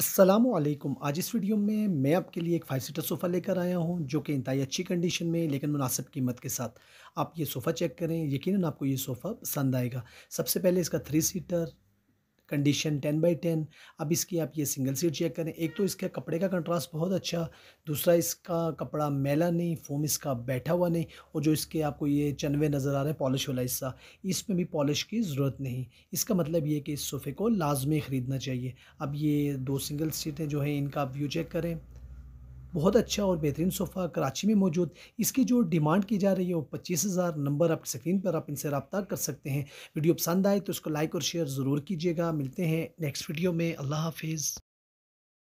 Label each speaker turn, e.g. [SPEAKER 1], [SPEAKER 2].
[SPEAKER 1] असलम आज इस वीडियो में मैं आपके लिए एक फाइव सीटर सोफ़ा लेकर आया हूं जो कि इंतई अच्छी कंडीशन में लेकिन मुनासिब कीमत के साथ आप ये सोफ़ा चेक करें यकीनन आपको ये सोफ़ा पसंद आएगा सबसे पहले इसका three seater condition ten by ten अब इसकी आप ये सिंगल सीट चेक करें एक तो इसके कपड़े का कंट्रास्ट बहुत अच्छा दूसरा इसका कपड़ा मैला नहीं फोम इसका बैठा हुआ नहीं और जो इसके आपको ये चनवे नज़र आ रहे हैं पॉलिश वाला हिस्सा इसमें भी पॉलिश की ज़रूरत नहीं इसका मतलब ये कि इस सोफ़े को लाजमी ख़रीदना चाहिए अब ये दो सिंगल सीटें जो हैं इनका आप व्यू चेक करें बहुत अच्छा और बेहतरीन सोफ़ा कराची में मौजूद इसकी जो डिमांड की जा रही है वो पच्चीस हज़ार नंबर आपकी स्क्रीन पर आप इनसे रबता कर सकते हैं वीडियो पसंद आए तो उसको लाइक और शेयर ज़रूर कीजिएगा मिलते हैं नेक्स्ट वीडियो में अल्लाह हाफिज़